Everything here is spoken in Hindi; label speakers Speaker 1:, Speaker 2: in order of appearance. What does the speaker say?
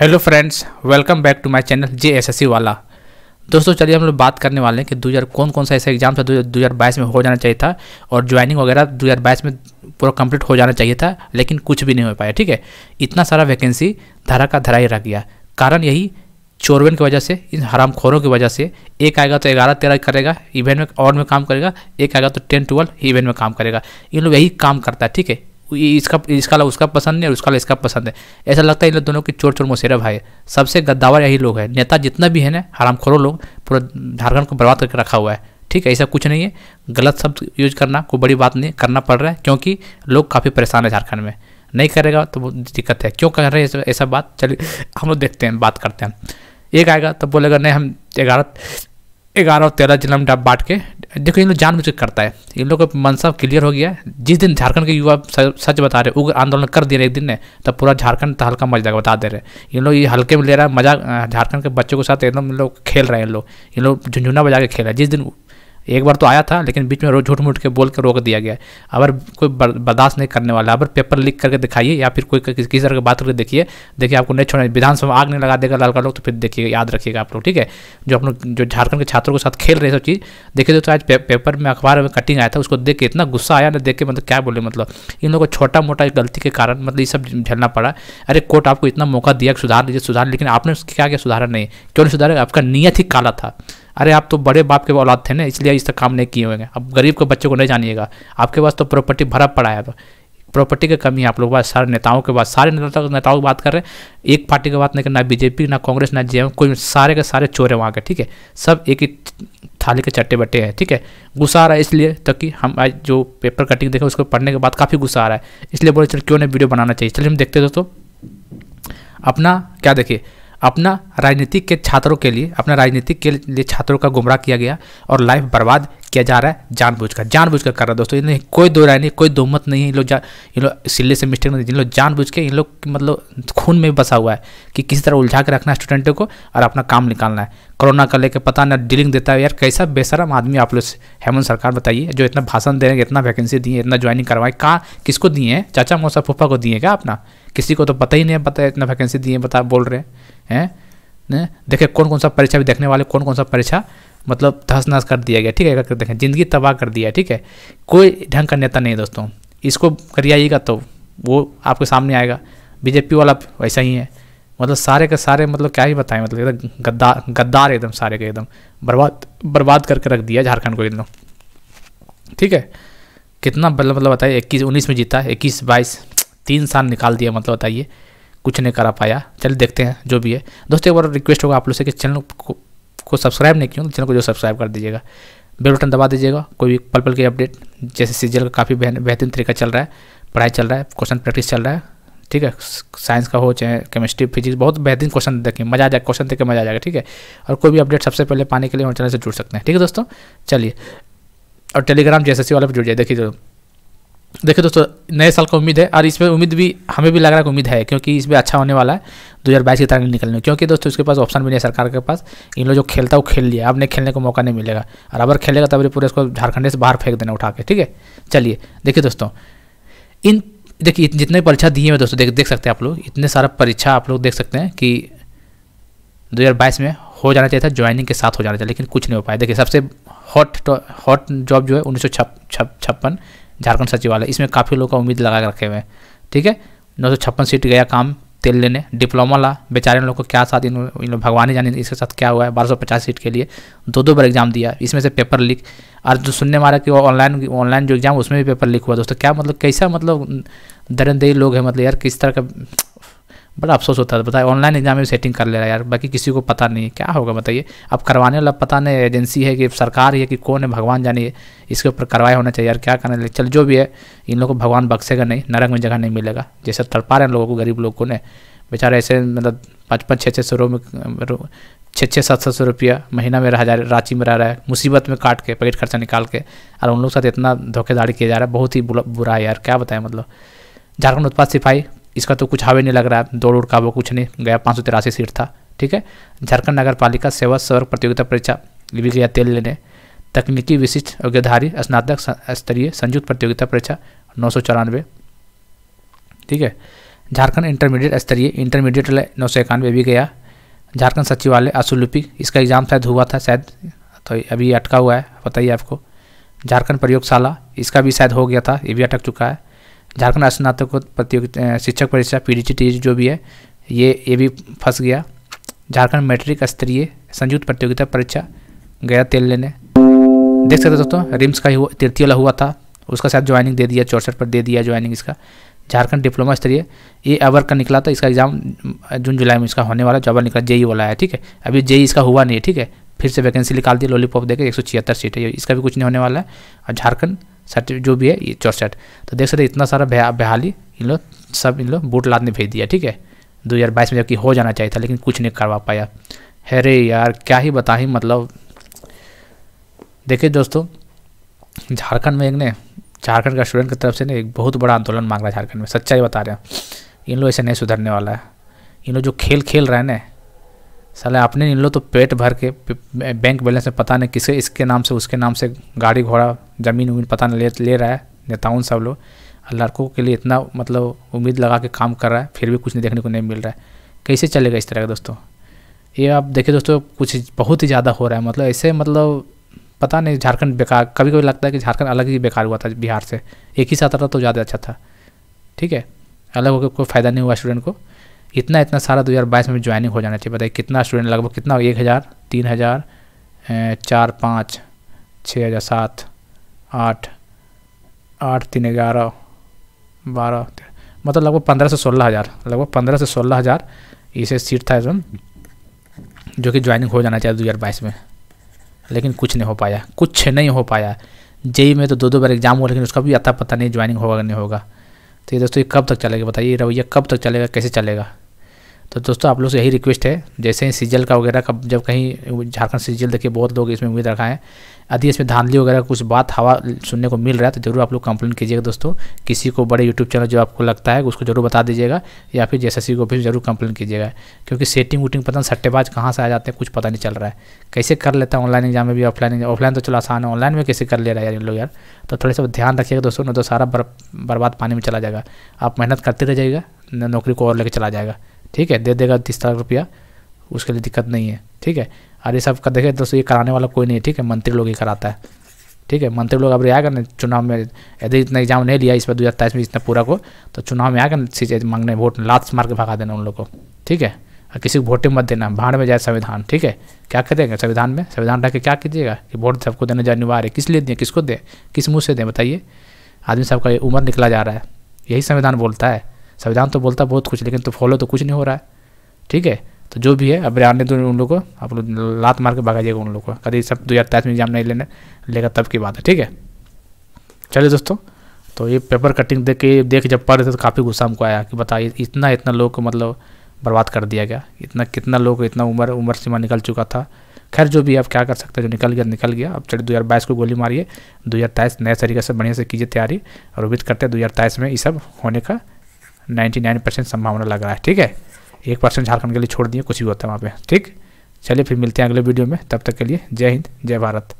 Speaker 1: Hello friends welcome back to my channel J S S C वाला दोस्तों चलिए हम लोग बात करने वाले हैं कि दो हज़ार कौन कौन सा ऐसा एग्जाम था दो हज़ार बाईस में हो जाना चाहिए था और ज्वाइनिंग वगैरह दो हज़ार बाईस में पूरा कंप्लीट हो जाना चाहिए था लेकिन कुछ भी नहीं हो पाया ठीक है इतना सारा वैकेंसी धरा का धरा ही रह गया कारण यही चोरवेन की वजह से इन हरामखोरों की वजह से एक आएगा तो ग्यारह तेरह करेगा इवेंट में और में काम करेगा एक आएगा तो टेन ट्वेल्व इवेंट में काम करेगा इन लोग यही काम करता है ठीक है इसका इसका उसका पसंद है और उसका इसका पसंद है ऐसा लगता है इन लोग दोनों की चोर चोर मोसेरा भाई सबसे गद्दावर यही लोग हैं नेता जितना भी है ना हराम खोरों लोग पूरा झारखंड को बर्बाद करके रखा हुआ है ठीक है ऐसा कुछ नहीं है गलत शब्द यूज करना कोई बड़ी बात नहीं करना पड़ रहा है क्योंकि लोग काफ़ी परेशान है झारखंड में नहीं करेगा तो दिक्कत है क्यों कर रहे हैं ऐसा बात चलिए हम लोग देखते हैं बात करते हैं एक आएगा तो बोलेगा नहीं हम ग्यारह ग्यारह और तेरह जिला में बांट के देखो इन लोग जान बुझे करता है इन लोग का मनसब क्लियर हो गया है जिस दिन झारखंड के युवा सच बता रहे उग्र आंदोलन कर दिया एक दिन ने तब पूरा झारखंड तो हल्का मजा जाएगा बता दे रहे इन लोग ये हल्के में ले रहा है मजाक झारखंड के बच्चों के साथ एकदम इन लोग खेल रहे हैं इन लोग इन लोग झुंझुना बजा के खेल रहे हैं जिस दिन एक बार तो आया था लेकिन बीच में रोज झूठ मूठ के बोल के रोक दिया गया अगर कोई बर्दाश्त नहीं करने वाला अगर पेपर लीक करके दिखाइए या फिर कोई किसी तरह की बात करके देखिए देखिए आपको नहीं छोड़ना विधानसभा आग नहीं लगा देगा लाल का लोग तो फिर देखिए याद रखिएगा आप लोग ठीक है जो अपने जो झारखंड के छात्रों के साथ खेल रहे सब चीज़ देखिए दोस्तों आज पेपर में अखबार में कटिंग आया था उसको देख के इतना गुस्सा आया ना देख के मतलब क्या बोले मतलब इन लोगों को छोटा मोटा गलती के कारण मतलब ये सब झेलना पड़ा अरे कोर्ट आपको इतना मौका दिया सुधार लीजिए सुधार लेकिन आपने क्या क्या सुधारा नहीं क्यों नहीं सुधारा आपका नियत ही काला था अरे आप तो बड़े बाप के औलाद थे ना इसलिए इस तक काम नहीं किए होंगे अब गरीब के बच्चों को नहीं जानिएगा आपके पास तो प्रॉपर्टी भरा पड़ा है तो प्रॉपर्टी की कमी है आप लोग सारे नेताओं के बाद सारे नेताओं तो नेताओं की बात कर रहे हैं एक पार्टी की बात नहीं कर ना बीजेपी ना कांग्रेस ना जे कोई सारे के सारे चोर है वहाँ के ठीक है सब एक ही थाली के चट्टे बट्टे हैं ठीक है गुस्सा आ रहा है इसलिए ताकि कि हम आज जो पेपर कटिंग देखें उसको पढ़ने के बाद काफ़ी गुस्सा आ रहा है इसलिए बोले चल क्यों नहीं वीडियो बनाना चाहिए चलिए हम देखते दोस्तों अपना क्या देखिए अपना राजनीतिक के छात्रों के लिए अपना राजनीतिक के लिए छात्रों का गुमराह किया गया और लाइफ बर्बाद किया जा रहा है जानबूझ कर जानबूझ कर कर रहा है दोस्तों इन्हें कोई दो राय नहीं कोई दो मत नहीं इन लोग जा इन लोग सिले से मिस्टेक नहीं इन लोग जानबूझ के इन लोग मतलब खून में बसा हुआ है कि किसी तरह उलझा के रखना है स्टूडेंटों को और अपना काम निकालना है कोरोना का लेकर पता ना डीलिंग देता है यार कैसा बेसरम आदमी आप लोग हेमंत सरकार बताइए जो इतना भाषण दे रहे हैं इतना वैकेंसी दिए इतना ज्वाइनिंग करवाए कहाँ किसको दिए हैं चाचा मौसा फूफा को दिए क्या अपना किसी को तो पता ही नहीं है पता इतना वैकेंसी दिए बता बोल रहे हैं हैं ने? देखें कौन कौन सा परीक्षा भी देखने वाले कौन कौन सा परीक्षा मतलब तहस नहस कर दिया गया ठीक है अगर देखें ज़िंदगी तबाह कर दिया ठीक है कोई ढंग का नेता नहीं दोस्तों इसको करिएगा तो वो आपके सामने आएगा बीजेपी वाला वैसा ही है मतलब सारे के सारे मतलब क्या ही बताएं मतलब एकदम गद्दार गद्दार एकदम सारे के एकदम बर्बाद बर्बाद करके रख दिया झारखंड को एकदम ठीक है कितना मतलब बताइए इक्कीस उन्नीस में जीता इक्कीस बाईस तीन साल निकाल दिया मतलब बताइए कुछ नहीं करा पाया चलिए देखते हैं जो भी है दोस्तों एक बार रिक्वेस्ट होगा आप लोग से कि चैनल को, को सब्सक्राइब नहीं किया तो चैनल को जो सब्सक्राइब कर दीजिएगा बेल बटन दबा दीजिएगा कोई भी पल पल की अपडेट जैसे सीजल का काफ़ी बेहतरीन तरीका चल रहा है पढ़ाई चल रहा है क्वेश्चन प्रैक्टिस चल रहा है ठीक है साइंस का हो चाहे केमिस्ट्री फिजिक्स बहुत बेहतरीन क्वेश्चन देखें मजा आ जाएगा क्वेश्चन देखकर मजा आ जाएगा ठीक है और कोई भी अपडेट सबसे पहले पाने के लिए हमारे चैनल से जुड़ सकते हैं ठीक है दोस्तों चलिए और टेलीग्राम जैसे वाले पर जुड़ जाए देखिए तो देखिए दोस्तों नए साल का उम्मीद है और इसमें उम्मीद भी हमें भी लग रहा है कि उम्मीद है क्योंकि इसमें अच्छा होने वाला है दो हज़ार बाईस की तारीख निकलने क्योंकि दोस्तों इसके पास ऑप्शन भी नहीं है सरकार के पास इन लोग जो खेलता है वो खेल लिया अब नहीं खेलने को मौका नहीं मिलेगा और अगर खेलेगा तब पूरे इसको झारखंड से बाहर फेंक देना उठा के ठीक है चलिए देखिए दोस्तों इन देखिए जितने परीक्षा दिए हैं दोस्तों देख देख सकते हैं आप लोग इतने सारा परीक्षा आप लोग देख सकते हैं कि बाईस में हो जाना चाहिए था ज्वाइनिंग के साथ हो जाना चाहिए लेकिन कुछ नहीं हो पाया देखिए सबसे हॉट हॉट जॉब जो है उन्नीस सौ छप्पन झारखंड सचिवालय इसमें काफ़ी लोग का उम्मीद लगा के रखे हुए हैं ठीक है नौ सीट गया काम तेल लेने डिप्लोमा ला बेचारे लोग को क्या साथ इन लोग भगवान ही जाने इसके साथ क्या हुआ है बारह सौ पचास सीट के लिए दो दो बार एग्जाम दिया इसमें से पेपर लीक और जो सुनने मारा कि वो कि ऑनलाइन ऑनलाइन जो एग्जाम उसमें भी पेपर लीक हुआ दोस्तों क्या मतलब कैसा मतलब दरिंदगी लोग हैं मतलब यार किस तरह का बड़ा अफसोस होता है बताए ऑनलाइन एग्जाम में सेटिंग कर ले रहा है यार बाकी किसी को पता नहीं है क्या होगा बताइए अब करवाने वाला पता नहीं एजेंसी है कि सरकार है कि कौन है भगवान जानिए इसके ऊपर कार्रवाई होना चाहिए यार क्या करना चाहिए चल जो भी है इन लोगों को भगवान बख्सेगा नहीं नरक में जगह नहीं मिलेगा जैसे तड़पा रहे हैं लोगों को गरीब लोगों को ने बेचारे ऐसे मतलब पाँच पाँच छः छः सौ में छः छः सात सात सौ रुपया महीना में रह जा रांची में रह रहा है मुसीबत में काट के पैकेट खर्चा निकाल के और उन लोग के साथ इतना धोखेधाड़ी किया जा रहा है बहुत ही बुरा है यार क्या बताएं मतलब झारखंड उत्पाद सिपाही इसका तो कुछ हावे नहीं लग रहा है दौड़ उड़ का वो कुछ नहीं गया पाँच सौ तिरासी सीट था ठीक है झारखंड नगर पालिका सेवा सवर्ग प्रतियोगिता परीक्षा भी गया तेल लेने तकनीकी विशिष्ट योग्यधारी स्नातक स्तरीय संयुक्त प्रतियोगिता परीक्षा नौ सौ चौरानवे ठीक है झारखंड इंटरमीडिएट स्तरीय इंटरमीडिएट नौ सौ इक्यानवे भी गया झारखंड सचिवालय आसुलुपी इसका एग्ज़ाम शायद हुआ था शायद तो अभी अटका हुआ है बताइए आपको झारखंड प्रयोगशाला इसका भी शायद हो गया था ये भी अटक चुका है झारखंड स्नातक प्रतियोगिता शिक्षक परीक्षा पी जो भी है ये ये भी फंस गया झारखंड मैट्रिक स्तरीय संयुक्त प्रतियोगिता परीक्षा गया तेल लेने देख सकते हो दोस्तों रिम्स का हुआ तृतीय वाला हुआ था उसका शायद ज्वाइनिंग दे दिया चौसठ पर दे दिया ज्वाइनिंग इसका झारखंड डिप्लोमा स्तरीय ये अवर का निकला था इसका एग्जाम जून जुलाई में इसका होने वाला जो अवर निकला जेई वाला है ठीक है अभी जेई इसका हुआ नहीं है ठीक है फिर से वैकेंसी निकाल दी लॉलीपॉप देकर एक सौ छिहत्तर सीट है इसका भी कुछ नहीं होने वाला है और झारखंड सर्टिफिकेट जो भी है ये चौसठ तो देख सकते इतना सारा बहाली इन लोग सब इन लोग बूट लाद ने भेज दिया ठीक है 2022 में जबकि हो जाना चाहिए था लेकिन कुछ नहीं करवा पाया अरे यार क्या ही बता ही मतलब देखिए दोस्तों झारखंड में एक ने झारखंड का स्टूडेंट की तरफ से ना एक बहुत बड़ा आंदोलन मांग रहा है झारखंड में सच्चाई बता रहे हैं इन लोग ऐसे नहीं सुधरने वाला है इन लोग जो खेल खेल रहे हैं ना साले आपने इन लोग तो पेट भर के बैंक बैलेंस में पता नहीं किसके इसके नाम से उसके नाम से गाड़ी घोड़ा ज़मीन उमीन पता नहीं ले ले रहा है नेताओं सब लोग लड़कों के लिए इतना मतलब उम्मीद लगा के काम कर रहा है फिर भी कुछ नहीं देखने को नहीं मिल रहा है कैसे चलेगा इस तरह का दोस्तों ये आप देखिए दोस्तों कुछ बहुत ही ज़्यादा हो रहा है मतलब ऐसे मतलब पता नहीं झारखंड बेकार कभी कभी लगता है कि झारखंड अलग ही बेकार हुआ था बिहार से एक ही साथ रहा तो ज़्यादा अच्छा था ठीक है अलग होकर कोई फ़ायदा नहीं हुआ स्टूडेंट को इतना इतना सारा 2022 में ज्वाइनिंग हो जाना चाहिए बताइए कितना स्टूडेंट लगभग कितना एक हज़ार तीन हज़ार चार पाँच छः हज़ार सात आठ आठ तीन ग्यारह बारह मतलब लगभग पंद्रह से सोलह हज़ार लगभग पंद्रह से सोलह हज़ार इसे सीट था इसमें जो कि ज्वाइनिंग हो जाना चाहिए दो हज़ार बाईस में लेकिन कुछ नहीं हो पाया कुछ नहीं हो पाया जेई में तो दो दो बार एग्जाम हुआ लेकिन उसका भी अता पता नहीं ज्वाइनिंग होगा कि नहीं होगा तो ये दोस्तों ये कब तक चलेगा बताइए रवैया कब तक चलेगा कैसे चलेगा तो दोस्तों आप लोग से यही रिक्वेस्ट है जैसे ही सीजल का वगैरह कब जब कहीं झारखंड सीजल देखिए बहुत लोग इसमें उम्मीद रखा है यदि इसमें धांधली वगैरह कुछ बात हवा सुनने को मिल रहा है तो ज़रूर आप लोग कंप्लेन कीजिएगा दोस्तों किसी को बड़े यूट्यूब चैनल जो आपको लगता है उसको जरूर बता दीजिएगा या फिर जैसे को भी जरूर कंप्लेन कीजिएगा क्योंकि सेटिंग वूटिंग पता नहीं सट्टेबाज कहाँ से आ जाते हैं कुछ पता नहीं चल रहा है कैसे कर लेता है ऑनलाइन एग्जाम में भी ऑफलाइन ऑफलाइन तो चलो आसान है ऑनलाइन में कैसे कर ले रहा है यार इन लोग यार तो थोड़े सा ध्यान रखिएगा दोस्तों ना तो सारा बर्बाद पानी में चला जाएगा आप मेहनत करते रह जाएगा नौकरी को और लेकर चला जाएगा ठीक है दे देगा तीस लाख रुपया उसके लिए दिक्कत नहीं है ठीक है ये सब का देखें दोस्तों ये कराने वाला कोई नहीं है ठीक है मंत्री लोग ही कराता है ठीक है मंत्री लोग अब आएगा ना चुनाव में यदि इतना एग्जाम नहीं लिया इस पर दो हज़ार तेईस में इतना पूरा को तो चुनाव में आएगा ना चीज़ मांगने वोट लात मार के भगा देना उन लोग को ठीक है और किसी को वोटिंग मत देना भाड़ में जाए संविधान ठीक है क्या देंगे संविधान में संविधान रह के क्या कीजिएगा कि वोट सबको देने जो अनिवार्य किस लिए दें किसको दें किस मुँह से दें बताइए आदमी सबका का उम्र निकला जा रहा है यही संविधान बोलता है संविधान तो बोलता बहुत कुछ लेकिन तो फॉलो तो कुछ नहीं हो रहा है ठीक है तो जो भी है अब आने दो उन लोग को आप लोग लात मार के भगाइएगा उन लोग को कभी सब दो हज़ार तेईस में एग्जाम नहीं लेने लेगा तब की बात है ठीक है चलिए दोस्तों तो ये पेपर कटिंग देख के देख जब पढ़ रहे थे तो काफ़ी गुस्सा हमको आया कि बताइए इतना इतना लोग को मतलब बर्बाद कर दिया गया इतना कितना लोग इतना उम्र उम्र सीमा निकल चुका था खैर जो भी आप क्या कर सकते हैं जो निकल गया निकल गया अब चलिए दो हज़ार बाईस को गोली मारिए दो हज़ार तेईस नए तरीके से बढ़िया से कीजिए तैयारी और उम्मीद करते हैं दो हज़ार तेईस में ये सब होने का नाइन्टी नाइन परसेंट संभावना लग रहा है ठीक है एक परसेंट झारखंड के लिए छोड़ दिए कुछ भी होता है वहाँ पर ठीक चलिए फिर मिलते हैं अगले वीडियो में तब तक के लिए जय हिंद जय भारत